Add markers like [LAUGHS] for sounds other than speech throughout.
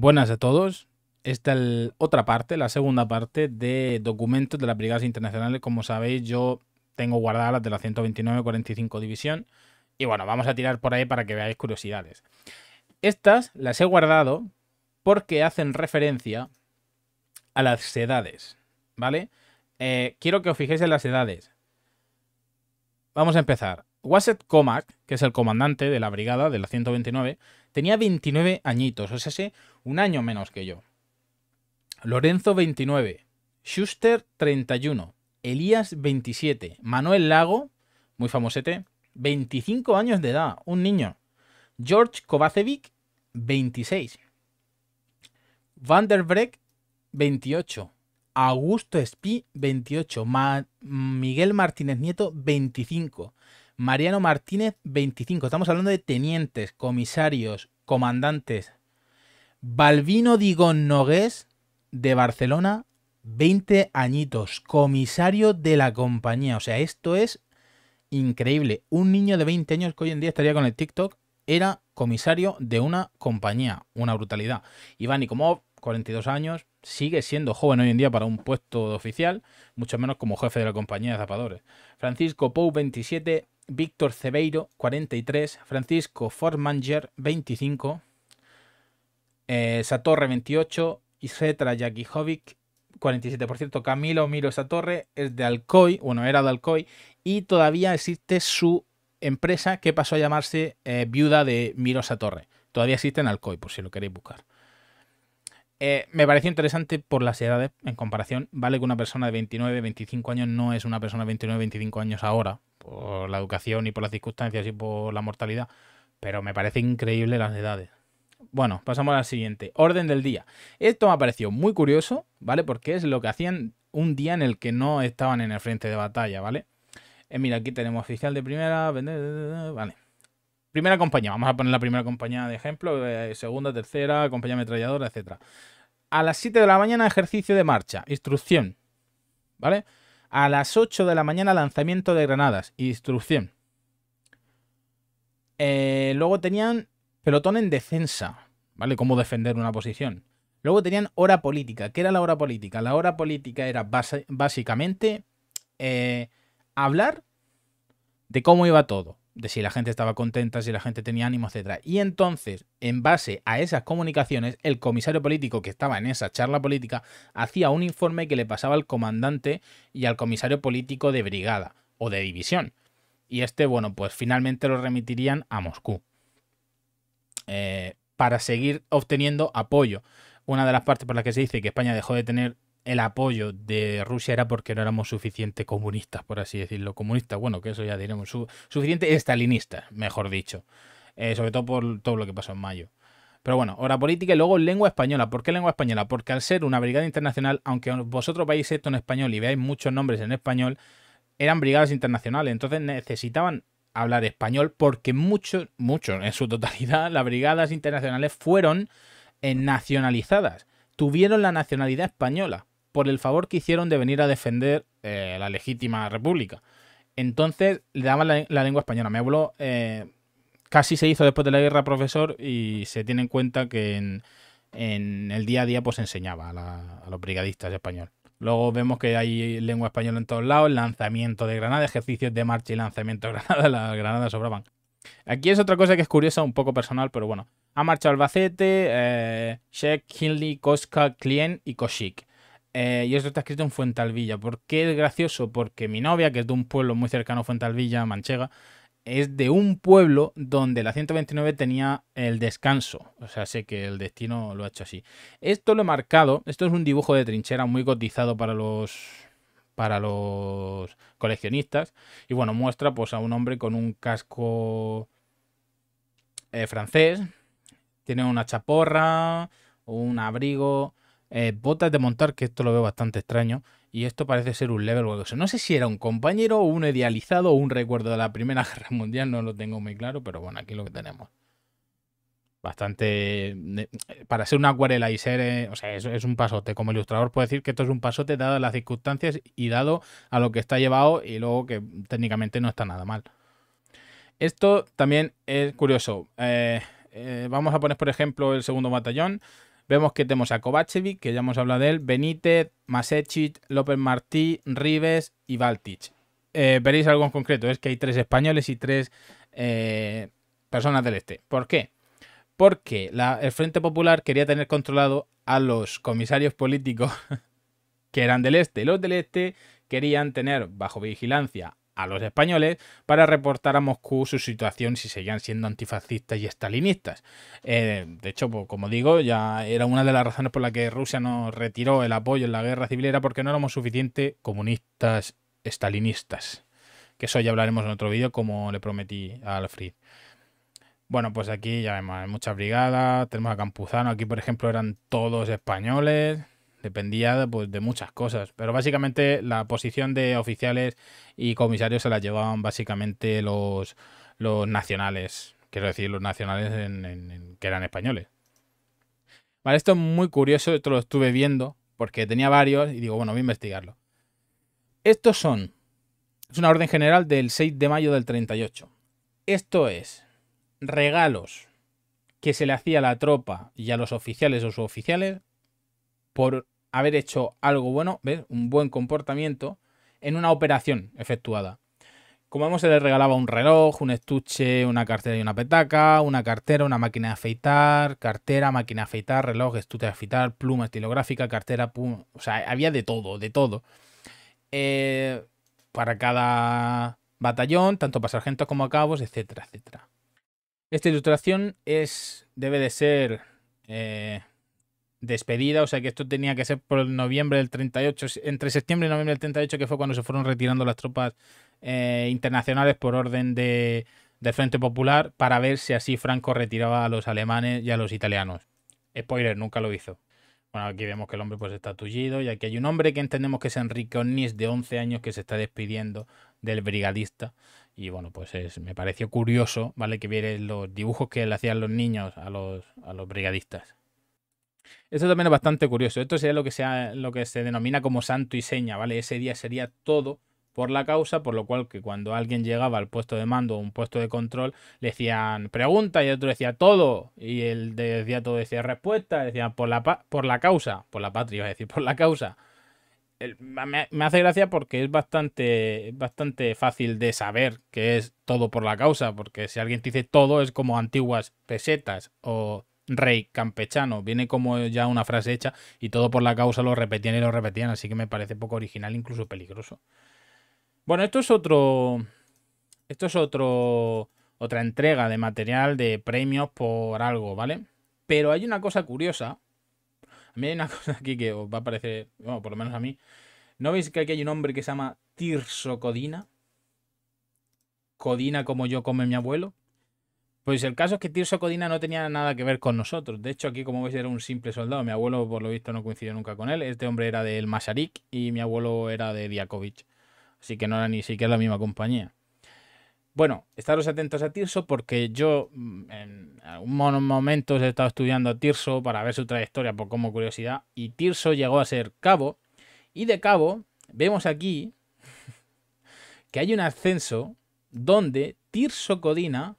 Buenas a todos. Esta es otra parte, la segunda parte de documentos de las brigadas internacionales. Como sabéis, yo tengo guardadas las de la 129-45 división. Y bueno, vamos a tirar por ahí para que veáis curiosidades. Estas las he guardado porque hacen referencia a las edades, ¿vale? Eh, quiero que os fijéis en las edades. Vamos a empezar. Waset Comac, que es el comandante de la brigada de la 129, Tenía 29 añitos, o sea, un año menos que yo. Lorenzo 29, Schuster 31, Elías 27, Manuel Lago, muy famosete, 25 años de edad, un niño. George Kovacevic 26. Van der Breck, 28. Augusto Espí, 28. Miguel Martínez Nieto, 25. Mariano Martínez 25. Estamos hablando de tenientes, comisarios, comandantes. Balvino Digón Nogués de Barcelona, 20 añitos, comisario de la compañía. O sea, esto es increíble. Un niño de 20 años que hoy en día estaría con el TikTok era comisario de una compañía. Una brutalidad. Iván Nikomov, 42 años, sigue siendo joven hoy en día para un puesto de oficial, mucho menos como jefe de la compañía de zapadores. Francisco Pou, 27, Víctor Cebeiro, 43, Francisco Formanger, 25, eh, Satorre, 28, Jackie Hobbit, 47%. Camilo Miro Satorre es de Alcoy, bueno, era de Alcoy, y todavía existe su empresa que pasó a llamarse eh, Viuda de Miro Satorre. Todavía existe en Alcoy, por si lo queréis buscar. Eh, me pareció interesante por las edades en comparación. Vale que una persona de 29, 25 años no es una persona de 29, 25 años ahora, por la educación y por las circunstancias y por la mortalidad, pero me parece increíble las edades. Bueno, pasamos al siguiente. Orden del día. Esto me pareció muy curioso, ¿vale? Porque es lo que hacían un día en el que no estaban en el frente de batalla, ¿vale? Eh, mira, aquí tenemos oficial de primera, vale. Primera compañía, vamos a poner la primera compañía de ejemplo, eh, segunda, tercera, compañía ametralladora, etc. A las 7 de la mañana, ejercicio de marcha, instrucción. ¿Vale? A las 8 de la mañana, lanzamiento de granadas, instrucción. Eh, luego tenían pelotón en defensa, ¿vale? Cómo defender una posición. Luego tenían hora política. ¿Qué era la hora política? La hora política era básicamente eh, hablar de cómo iba todo de si la gente estaba contenta, si la gente tenía ánimo, etc. Y entonces, en base a esas comunicaciones, el comisario político que estaba en esa charla política hacía un informe que le pasaba al comandante y al comisario político de brigada o de división. Y este, bueno, pues finalmente lo remitirían a Moscú. Eh, para seguir obteniendo apoyo. Una de las partes por las que se dice que España dejó de tener el apoyo de Rusia era porque no éramos suficientes comunistas, por así decirlo. Comunistas, bueno, que eso ya diremos, suficiente estalinista, mejor dicho. Eh, sobre todo por todo lo que pasó en mayo. Pero bueno, hora política y luego lengua española. ¿Por qué lengua española? Porque al ser una brigada internacional, aunque vosotros veáis esto en español y veáis muchos nombres en español, eran brigadas internacionales. Entonces necesitaban hablar español porque muchos, muchos, en su totalidad, las brigadas internacionales fueron nacionalizadas. Tuvieron la nacionalidad española por el favor que hicieron de venir a defender eh, la legítima república. Entonces le daban la, lengua española. Me habló, eh, casi se hizo después de la guerra profesor y se tiene en cuenta que en, el día a día pues enseñaba a, los brigadistas español. Luego vemos que hay lengua española en todos lados, lanzamiento de granadas, ejercicios de marcha y lanzamiento de granadas, [LAUGHS] las granadas sobraban. Aquí es otra cosa que es curiosa, un poco personal, pero bueno. Ha marchado Albacete, eh, Sheck, Hindley, Koska, Klien y Koshik. Eh, y esto está escrito en Fuentalvilla. ¿Por qué es gracioso? Porque mi novia, que es de un pueblo muy cercano a Fuentalvilla, Manchega, es de un pueblo donde la 129 tenía el descanso. O sea, sé que el destino lo ha hecho así. Esto lo he marcado. Esto es un dibujo de trinchera muy cotizado para los para los coleccionistas. Y bueno, muestra pues a un hombre con un casco eh, francés. Tiene una chaporra, un abrigo, eh, botas de montar, que esto lo veo bastante extraño, y esto parece ser un level o No sé si era un compañero o un idealizado o un recuerdo de la Primera [LAUGHS] Guerra Mundial, no lo tengo muy claro, pero bueno, aquí lo que tenemos. Bastante... Eh, para ser una acuarela y ser... Eh, o sea, es, un pasote. Como ilustrador puedo decir que esto es un pasote dado las circunstancias y dado a lo que está llevado y luego que técnicamente no está nada mal. Esto también es curioso. vamos a poner, por ejemplo, el segundo batallón. Vemos que tenemos a Kovacevic, que ya hemos hablado de él, Benítez, Masechich, López Martí, Rives y Baltic. Eh, veréis algo en concreto, es que hay tres españoles y tres eh, personas del este. ¿Por qué? Porque el Frente Popular quería tener controlado a los comisarios políticos [LAUGHS] que eran del este. Los del este querían tener bajo vigilancia a los españoles para reportar a Moscú su situación si seguían siendo antifascistas y estalinistas. Eh, de hecho, pues, como digo, ya era una de las razones por la que Rusia nos retiró el apoyo en la guerra civil era porque no éramos suficientes comunistas estalinistas. Que eso ya hablaremos en otro vídeo, como le prometí a Alfred. Bueno, pues aquí ya vemos, hay muchas brigadas, tenemos a Campuzano, aquí por ejemplo eran todos españoles dependía pues, de muchas cosas. Pero básicamente la posición de oficiales y comisarios se la llevaban básicamente los, los nacionales. Quiero decir, los nacionales que eran españoles. Vale, esto es muy curioso, esto lo estuve viendo, porque tenía varios y digo, bueno, voy a investigarlo. Estos son. Es una orden general del 6 de mayo del 38. Esto es regalos que se le hacía a la tropa y a los oficiales o suboficiales por haber hecho algo bueno, ¿ves? un buen comportamiento, en una operación efectuada. Como vemos, se le regalaba un reloj, un estuche, una cartera y una petaca, una cartera, una máquina de afeitar, cartera, máquina de afeitar, reloj, estuche de afeitar, pluma estilográfica, cartera, pluma, O sea, había de todo, de todo. Eh, para cada batallón, tanto para sargentos como a cabos, etcétera, etcétera. Esta ilustración es, debe de ser eh, despedida, o sea que esto tenía que ser por noviembre del 38, entre septiembre y noviembre del 38, que fue cuando se fueron retirando las tropas eh, internacionales por orden de, del Frente Popular, para ver si así Franco retiraba a los alemanes y a los italianos. Spoiler, nunca lo hizo. Bueno, aquí vemos que el hombre pues está tullido y aquí hay un hombre que entendemos que es Enrique Onís de 11 años que se está despidiendo del brigadista y bueno, pues es, me pareció curioso, ¿vale? Que viera los dibujos que le hacían los niños a los, a los brigadistas. Esto también es bastante curioso. Esto sería lo que, lo que se denomina como santo y seña, ¿vale? Ese día sería todo por la causa, por lo cual que cuando alguien llegaba al puesto de mando o un puesto de control, le decían pregunta y el otro decía todo, y el decía todo, decía respuesta, decían por la, por la causa, por la patria, es decir, por la causa. me, hace gracia porque es bastante, bastante fácil de saber que es todo por la causa, porque si alguien te dice todo es como antiguas pesetas o rey campechano. Viene como ya una frase hecha y todo por la causa lo repetían y lo repetían, así que me parece poco original, incluso peligroso. Bueno, esto es otro. Esto es otro. Otra entrega de material de premios por algo, ¿vale? Pero hay una cosa curiosa. A mí hay una [LAUGHS] cosa aquí que os va a parecer. Bueno, por lo menos a mí. ¿No veis que aquí hay un hombre que se llama Tirso Codina? Codina como yo come mi abuelo. Pues el caso es que Tirso Codina no tenía nada que ver con nosotros. De hecho, aquí, como veis, era un simple soldado. Mi abuelo, por lo visto, no coincidió nunca con él. Este hombre era del Masaryk y mi abuelo era de diakovic Así que no era ni siquiera la misma compañía. Bueno, estaros atentos a Tirso porque yo mm, en algunos momentos he estado estudiando a Tirso para ver su trayectoria por como curiosidad. Y Tirso llegó a ser cabo. Y de cabo, vemos aquí [LAUGHS] que hay un ascenso donde Tirso Codina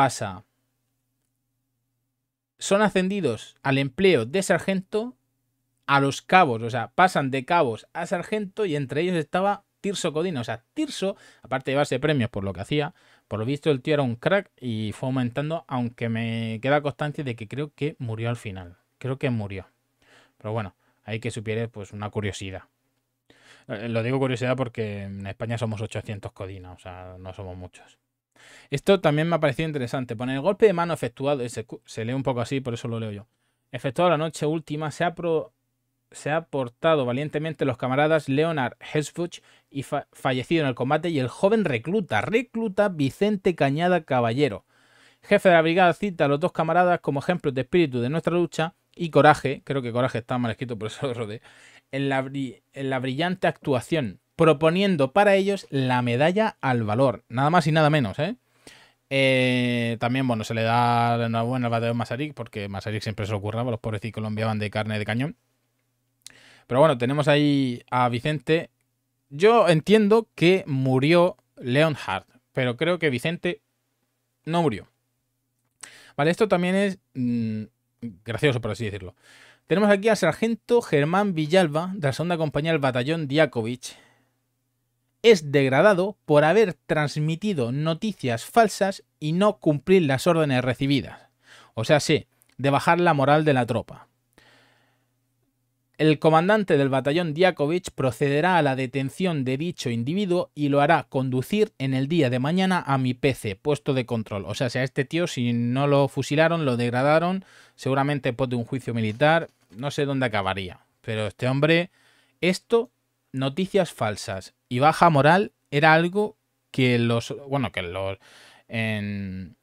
pasa? Son ascendidos al empleo de sargento a los cabos, o sea, pasan de cabos a sargento y entre ellos estaba Tirso Codina. O sea, Tirso, aparte de llevarse premios por lo que hacía, por lo visto el tío era un crack y fue aumentando, aunque me queda constancia de que creo que murió al final. Creo que murió. Pero bueno, hay que supieres pues una curiosidad. Eh, lo digo curiosidad porque en España somos 800 Codina, o sea, no somos muchos. Esto también me ha parecido interesante. Poner el golpe de mano efectuado, se, se, lee un poco así, por eso lo leo yo. Efectuado la noche última, se ha, se ha portado valientemente los camaradas Leonard Hesfuch y fallecido en el combate, y el joven recluta, recluta Vicente Cañada Caballero. Jefe de la brigada cita a los dos camaradas como ejemplos de espíritu de nuestra lucha y coraje, creo que coraje está mal escrito por eso rodé, en la, en la brillante actuación proponiendo para ellos la medalla al valor, nada más y nada menos, ¿eh? eh también, bueno, se le da la enhorabuena al batallón Masaryk, porque Masaryk siempre se lo curraba, pues los pobrecitos lo enviaban de carne de cañón. Pero bueno, tenemos ahí a Vicente. Yo entiendo que murió Leonhardt, pero creo que Vicente no murió. Vale, esto también es mm, gracioso, por así decirlo. Tenemos aquí al sargento Germán Villalba, de la segunda compañía del batallón Diakovich es degradado por haber transmitido noticias falsas y no cumplir las órdenes recibidas. O sea, sí, de bajar la moral de la tropa. El comandante del batallón Diakovich procederá a la detención de dicho individuo y lo hará conducir en el día de mañana a mi PC, puesto de control. O sea, si a este tío, si no lo fusilaron, lo degradaron, seguramente después de un juicio militar, no sé dónde acabaría. Pero este hombre, esto noticias falsas y baja moral era algo que los, bueno, que los, en,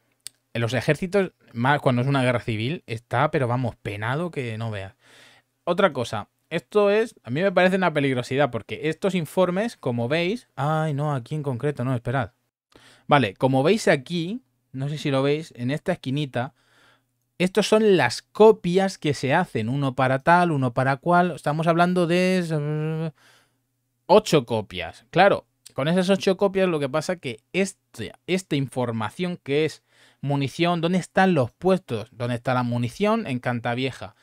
los ejércitos, más cuando es una guerra civil, está, pero vamos, penado que no veas. Otra cosa, esto es, a mí me parece una peligrosidad, porque estos informes, como veis, ay, no, aquí en concreto, no, esperad. Vale, como veis aquí, no sé si lo veis, en esta esquinita, estos son las copias que se hacen, uno para tal, uno para cual, estamos hablando de ocho copias. Claro, con esas ocho copias lo que pasa es que este, esta información que es munición, ¿dónde están los puestos? ¿Dónde está la munición? En Cantavieja.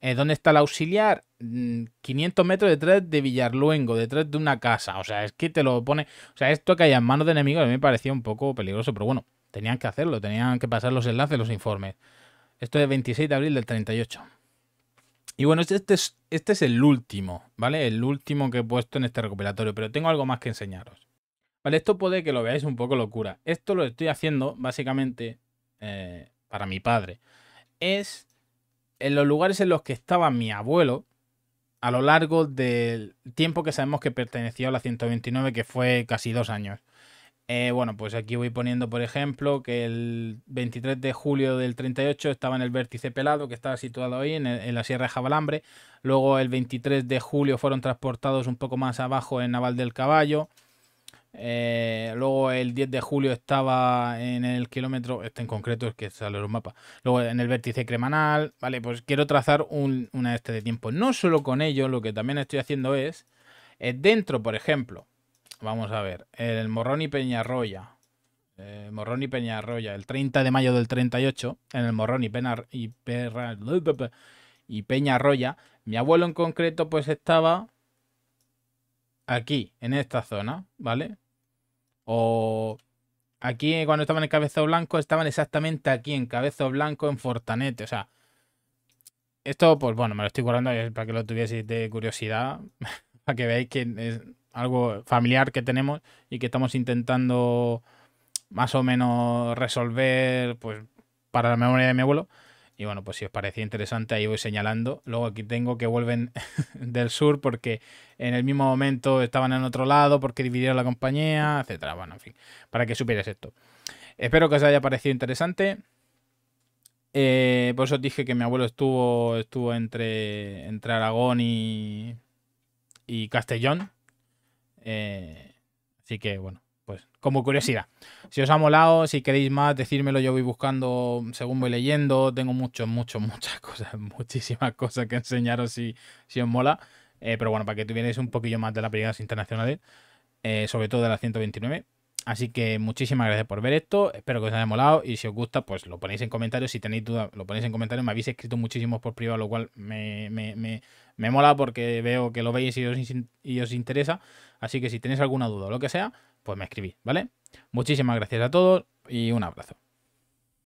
Eh, ¿Dónde está el auxiliar? 500 mm, metros detrás de Villarluengo, detrás de una casa. O sea, es que te lo pone... O sea, esto que hay en manos de enemigos a mí me parecía un poco peligroso, pero bueno, tenían que hacerlo, tenían que pasar los enlaces, los informes. Esto es 26 de abril del 38. Y bueno, este, este es, este es el último, ¿vale? El último que he puesto en este recopilatorio, pero tengo algo más que enseñaros. Vale, esto puede que lo veáis un poco locura. Esto lo estoy haciendo básicamente eh, para mi padre. Es en los lugares en los que estaba mi abuelo a lo largo del tiempo que sabemos que perteneció a la 129, que fue casi dos años. Eh, bueno, pues aquí voy poniendo, por ejemplo, que el 23 de julio del 38 estaba en el vértice pelado, que estaba situado ahí en, la Sierra de Jabalambre. Luego el 23 de julio fueron transportados un poco más abajo en Naval del Caballo. Eh, luego el 10 de julio estaba en el kilómetro, este en concreto es que sale los mapa. luego en el vértice cremanal, vale, pues quiero trazar un, una este de tiempo. No solo con ello, lo que también estoy haciendo es, eh, dentro, por ejemplo, Vamos a ver. El Morrón y Peñarroya. Eh, Morrón y Peñarroya. El 30 de mayo del 38, en el Morrón y, y, Perra, Peñarroya, mi abuelo en concreto pues estaba aquí, en esta zona, ¿vale? O aquí cuando estaban en Cabezo Blanco, estaban exactamente aquí, en Cabezo Blanco, en Fortanete, o sea... Esto, pues bueno, me lo estoy guardando eh, para que lo tuvieseis de curiosidad, [LAUGHS] para que veáis que es, algo familiar que tenemos y que estamos intentando más o menos resolver pues para la memoria de mi abuelo. Y bueno, pues si os parecía interesante, ahí voy señalando. Luego aquí tengo que vuelven [LAUGHS] del sur porque en el mismo momento estaban en otro lado, porque dividieron la compañía, etcétera. Bueno, en fin, para que supieras esto. Espero que os haya parecido interesante. Eh, por eso os dije que mi abuelo estuvo, estuvo entre, entre Aragón y, y Castellón, eh, así que bueno, pues como curiosidad. Si os ha molado, si queréis más, decírmelo. Yo voy buscando según voy leyendo. Tengo muchos, muchos, muchas [LAUGHS] cosas, muchísimas cosas que enseñaros si, si os mola. Eh, pero bueno, para que tuvierais un poquillo más de las peleas internacionales, eh, sobre todo de la 129. Así que muchísimas gracias por ver esto. Espero que os haya molado. Y si os gusta, pues lo ponéis en comentarios. Si tenéis dudas, lo ponéis en comentarios. Me habéis escrito muchísimos por privado, lo cual me, me me mola porque veo que lo veis y os, interesa. Así que si tenéis alguna duda o lo que sea, pues me escribís, ¿vale? Muchísimas gracias a todos y un abrazo.